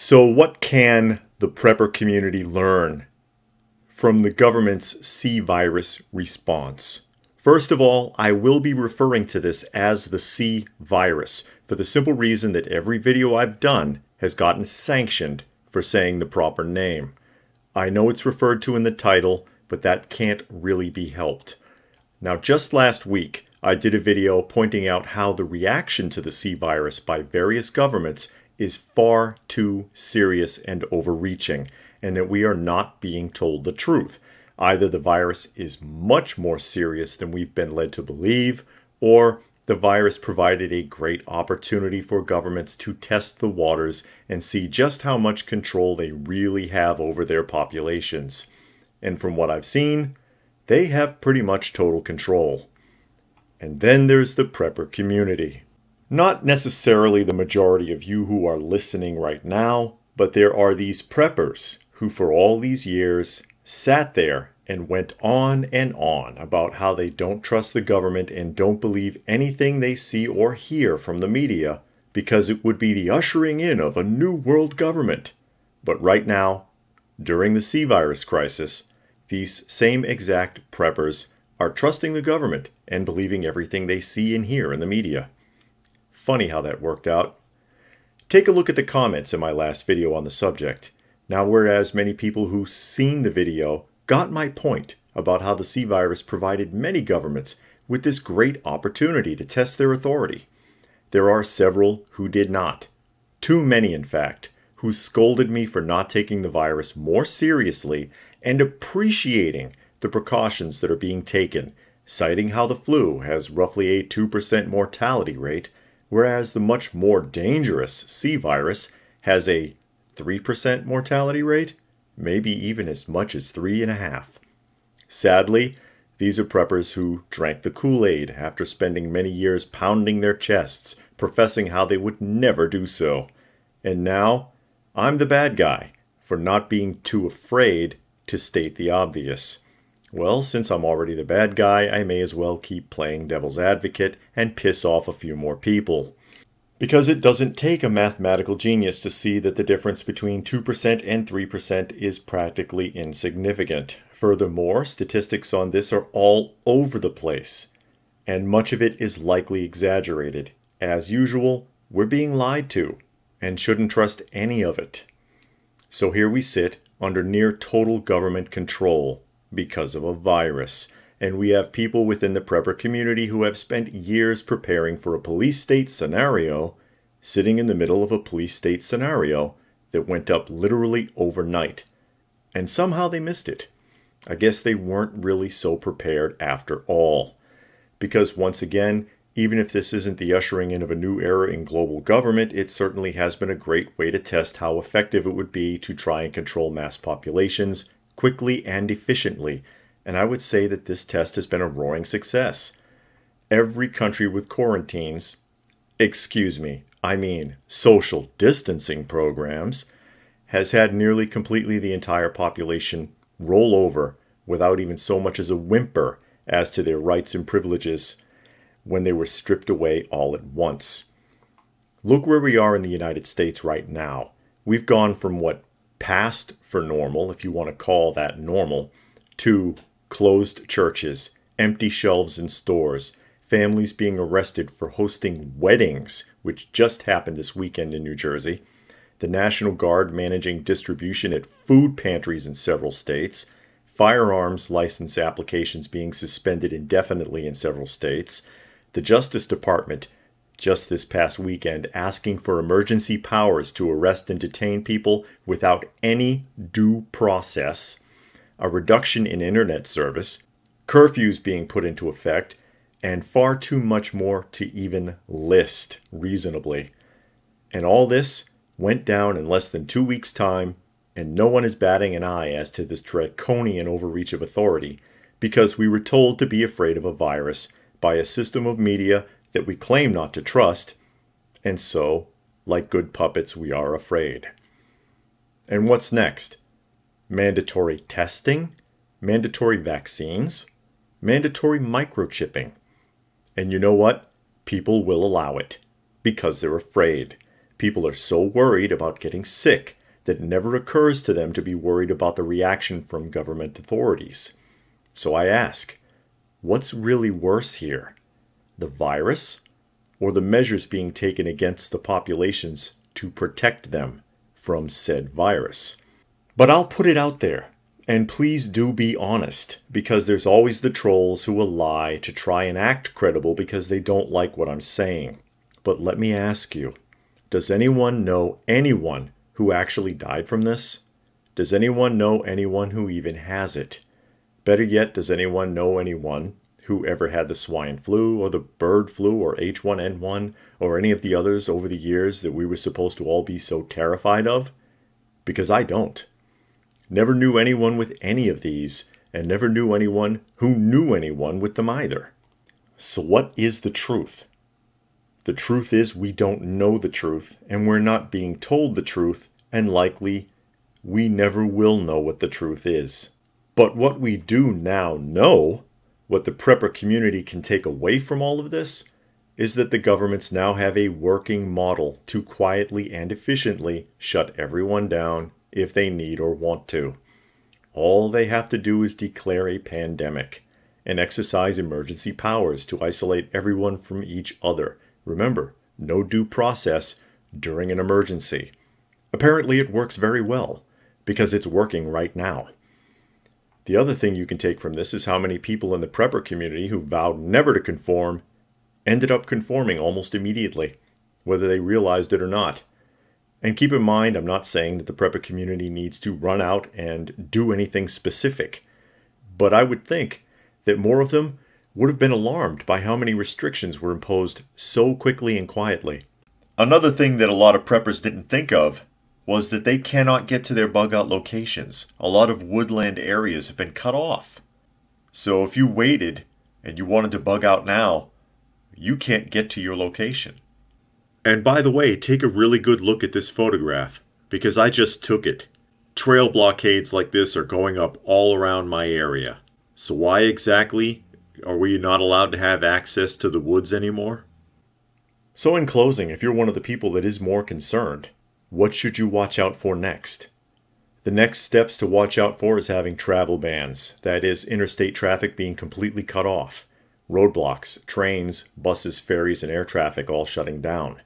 So what can the prepper community learn from the government's C-virus response? First of all, I will be referring to this as the C-virus for the simple reason that every video I've done has gotten sanctioned for saying the proper name. I know it's referred to in the title, but that can't really be helped. Now, just last week, I did a video pointing out how the reaction to the C-virus by various governments is far too serious and overreaching, and that we are not being told the truth. Either the virus is much more serious than we've been led to believe, or the virus provided a great opportunity for governments to test the waters and see just how much control they really have over their populations. And from what I've seen, they have pretty much total control. And then there's the prepper community. Not necessarily the majority of you who are listening right now, but there are these preppers who, for all these years, sat there and went on and on about how they don't trust the government and don't believe anything they see or hear from the media because it would be the ushering in of a new world government. But right now, during the C virus crisis, these same exact preppers are trusting the government and believing everything they see and hear in the media. Funny how that worked out. Take a look at the comments in my last video on the subject. Now whereas many people who seen the video got my point about how the C-virus provided many governments with this great opportunity to test their authority. There are several who did not. Too many, in fact, who scolded me for not taking the virus more seriously and appreciating the precautions that are being taken, citing how the flu has roughly a 2% mortality rate whereas the much more dangerous C virus has a 3% mortality rate, maybe even as much as 3.5. Sadly, these are preppers who drank the Kool Aid after spending many years pounding their chests, professing how they would never do so. And now, I'm the bad guy for not being too afraid to state the obvious. Well, since I'm already the bad guy, I may as well keep playing devil's advocate and piss off a few more people. Because it doesn't take a mathematical genius to see that the difference between 2% and 3% is practically insignificant. Furthermore, statistics on this are all over the place, and much of it is likely exaggerated. As usual, we're being lied to and shouldn't trust any of it. So here we sit under near total government control because of a virus. And we have people within the prepper community who have spent years preparing for a police state scenario, sitting in the middle of a police state scenario that went up literally overnight. And somehow they missed it. I guess they weren't really so prepared after all. Because once again, even if this isn't the ushering in of a new era in global government, it certainly has been a great way to test how effective it would be to try and control mass populations quickly and efficiently, and I would say that this test has been a roaring success. Every country with quarantines, excuse me, I mean social distancing programs, has had nearly completely the entire population roll over without even so much as a whimper as to their rights and privileges when they were stripped away all at once. Look where we are in the United States right now. We've gone from what passed for normal, if you want to call that normal, to closed churches, empty shelves in stores, families being arrested for hosting weddings, which just happened this weekend in New Jersey, the National Guard managing distribution at food pantries in several states, firearms license applications being suspended indefinitely in several states, the Justice Department just this past weekend asking for emergency powers to arrest and detain people without any due process, a reduction in internet service, curfews being put into effect, and far too much more to even list reasonably. And all this went down in less than two weeks' time, and no one is batting an eye as to this draconian overreach of authority because we were told to be afraid of a virus by a system of media that we claim not to trust, and so, like good puppets, we are afraid. And what's next? Mandatory testing, mandatory vaccines, mandatory microchipping. And you know what? People will allow it because they're afraid. People are so worried about getting sick that it never occurs to them to be worried about the reaction from government authorities. So I ask, what's really worse here? the virus, or the measures being taken against the populations to protect them from said virus. But I'll put it out there, and please do be honest, because there's always the trolls who will lie to try and act credible because they don't like what I'm saying. But let me ask you, does anyone know anyone who actually died from this? Does anyone know anyone who even has it? Better yet, does anyone know anyone whoever had the swine flu or the bird flu or H1N1 or any of the others over the years that we were supposed to all be so terrified of? Because I don't. Never knew anyone with any of these, and never knew anyone who knew anyone with them either. So, what is the truth? The truth is, we don't know the truth, and we're not being told the truth, and likely we never will know what the truth is. But what we do now know what the prepper community can take away from all of this is that the governments now have a working model to quietly and efficiently shut everyone down if they need or want to. All they have to do is declare a pandemic and exercise emergency powers to isolate everyone from each other. Remember, no due process during an emergency. Apparently it works very well, because it's working right now. The other thing you can take from this is how many people in the prepper community who vowed never to conform ended up conforming almost immediately, whether they realized it or not. And keep in mind, I'm not saying that the prepper community needs to run out and do anything specific, but I would think that more of them would have been alarmed by how many restrictions were imposed so quickly and quietly. Another thing that a lot of preppers didn't think of was that they cannot get to their bug out locations. A lot of woodland areas have been cut off. So if you waited and you wanted to bug out now, you can't get to your location. And by the way, take a really good look at this photograph because I just took it. Trail blockades like this are going up all around my area. So why exactly are we not allowed to have access to the woods anymore? So in closing, if you're one of the people that is more concerned, what should you watch out for next? The next steps to watch out for is having travel bans, that is, interstate traffic being completely cut off, roadblocks, trains, buses, ferries, and air traffic all shutting down.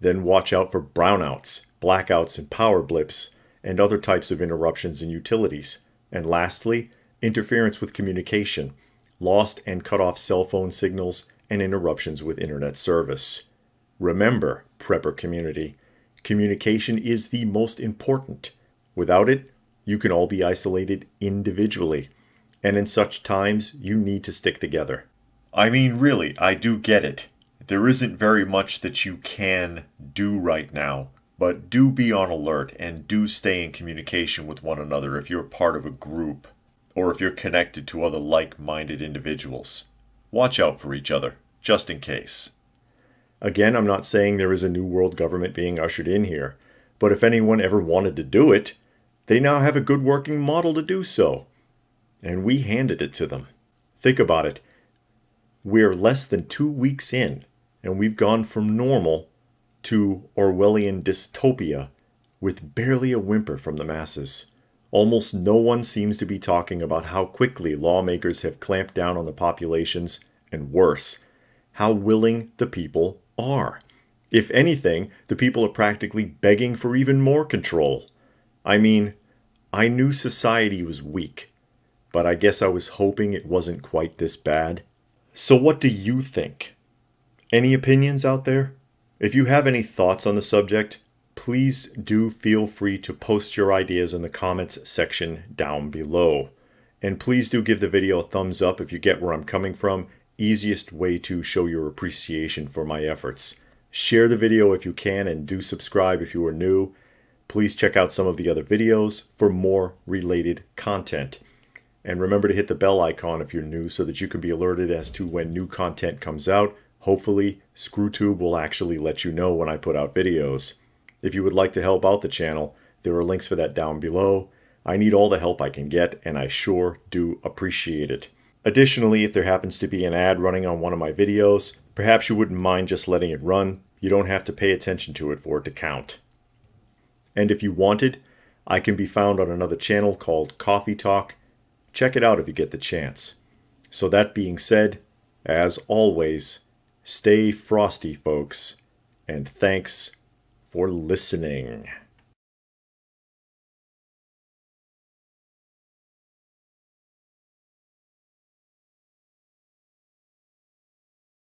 Then watch out for brownouts, blackouts, and power blips, and other types of interruptions in utilities. And lastly, interference with communication, lost and cut off cell phone signals, and interruptions with internet service. Remember, prepper community, Communication is the most important. Without it, you can all be isolated individually. And in such times, you need to stick together. I mean, really, I do get it. There isn't very much that you can do right now, but do be on alert and do stay in communication with one another if you're part of a group or if you're connected to other like minded individuals. Watch out for each other, just in case. Again, I'm not saying there is a new world government being ushered in here, but if anyone ever wanted to do it, they now have a good working model to do so. And we handed it to them. Think about it. We're less than two weeks in, and we've gone from normal to Orwellian dystopia with barely a whimper from the masses. Almost no one seems to be talking about how quickly lawmakers have clamped down on the populations, and worse, how willing the people are. If anything, the people are practically begging for even more control. I mean, I knew society was weak, but I guess I was hoping it wasn't quite this bad. So what do you think? Any opinions out there? If you have any thoughts on the subject, please do feel free to post your ideas in the comments section down below. And please do give the video a thumbs up if you get where I'm coming from easiest way to show your appreciation for my efforts. Share the video if you can and do subscribe if you are new. Please check out some of the other videos for more related content. And remember to hit the bell icon if you're new so that you can be alerted as to when new content comes out. Hopefully, ScrewTube will actually let you know when I put out videos. If you would like to help out the channel, there are links for that down below. I need all the help I can get, and I sure do appreciate it. Additionally, if there happens to be an ad running on one of my videos, perhaps you wouldn't mind just letting it run. You don't have to pay attention to it for it to count. And if you wanted, I can be found on another channel called Coffee Talk. Check it out if you get the chance. So that being said, as always, stay frosty, folks, and thanks for listening.